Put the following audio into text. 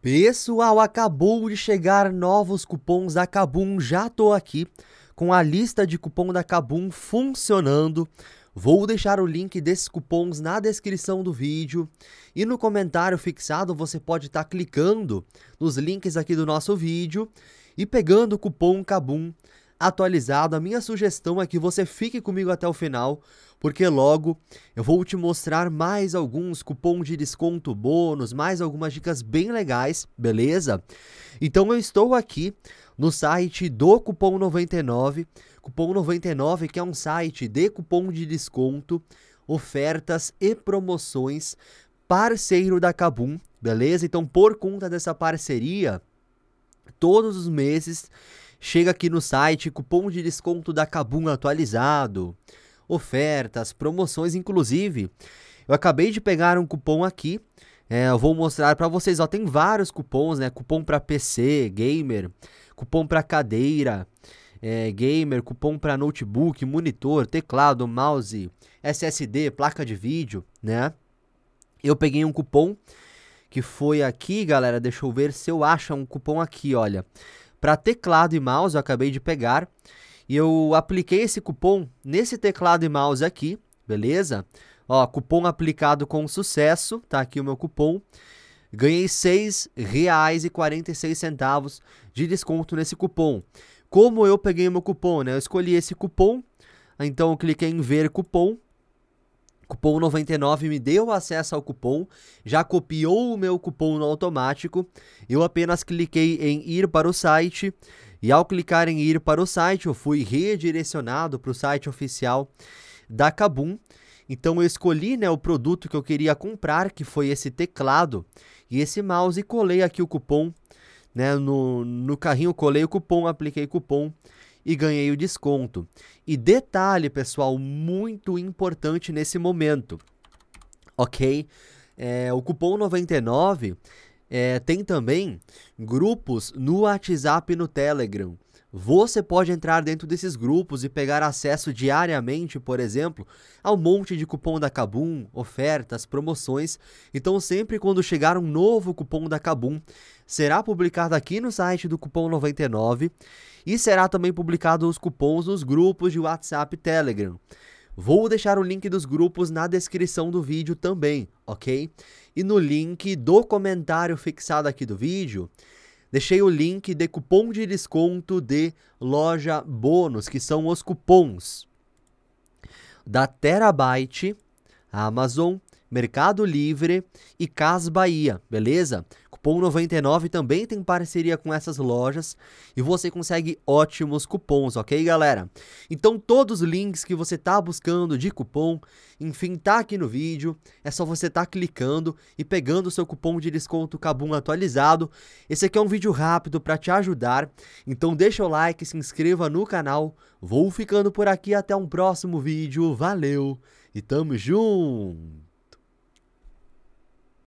Pessoal, acabou de chegar novos cupons da Kabum, já tô aqui com a lista de cupom da Kabum funcionando. Vou deixar o link desses cupons na descrição do vídeo e no comentário fixado você pode estar tá clicando nos links aqui do nosso vídeo e pegando o cupom Kabum atualizado, a minha sugestão é que você fique comigo até o final, porque logo eu vou te mostrar mais alguns cupons de desconto bônus, mais algumas dicas bem legais, beleza? Então eu estou aqui no site do Cupom 99, Cupom 99 que é um site de cupom de desconto, ofertas e promoções parceiro da Kabum, beleza? Então por conta dessa parceria, todos os meses Chega aqui no site cupom de desconto da Kabum atualizado, ofertas, promoções inclusive. Eu acabei de pegar um cupom aqui, é, eu vou mostrar para vocês, ó, tem vários cupons, né? Cupom para PC, gamer, cupom para cadeira, é, gamer, cupom para notebook, monitor, teclado, mouse, SSD, placa de vídeo, né? Eu peguei um cupom que foi aqui, galera. Deixa eu ver se eu acho um cupom aqui, olha para teclado e mouse, eu acabei de pegar. E eu apliquei esse cupom nesse teclado e mouse aqui, beleza? Ó, cupom aplicado com sucesso, tá aqui o meu cupom. Ganhei R$ 6,46 de desconto nesse cupom. Como eu peguei o meu cupom, né? Eu escolhi esse cupom, então eu cliquei em ver cupom Cupom 99 me deu acesso ao cupom, já copiou o meu cupom no automático. Eu apenas cliquei em ir para o site e ao clicar em ir para o site, eu fui redirecionado para o site oficial da Kabum. Então eu escolhi né, o produto que eu queria comprar, que foi esse teclado e esse mouse, e colei aqui o cupom né, no, no carrinho, colei o cupom, apliquei cupom e ganhei o desconto. E detalhe, pessoal, muito importante nesse momento, ok? É, o cupom 99 é, tem também grupos no WhatsApp e no Telegram. Você pode entrar dentro desses grupos e pegar acesso diariamente, por exemplo, ao monte de cupom da Kabum, ofertas, promoções. Então, sempre quando chegar um novo cupom da Kabum, será publicado aqui no site do Cupom 99 e será também publicado os cupons nos grupos de WhatsApp e Telegram. Vou deixar o link dos grupos na descrição do vídeo também, ok? E no link do comentário fixado aqui do vídeo, Deixei o link de cupom de desconto de loja bônus, que são os cupons da Terabyte, Amazon, Mercado Livre e Cas Bahia, beleza? Cupom99 também tem parceria com essas lojas e você consegue ótimos cupons, ok, galera? Então todos os links que você tá buscando de cupom, enfim, tá aqui no vídeo. É só você tá clicando e pegando o seu cupom de desconto Cabum atualizado. Esse aqui é um vídeo rápido para te ajudar. Então deixa o like, se inscreva no canal. Vou ficando por aqui até um próximo vídeo. Valeu e tamo junto.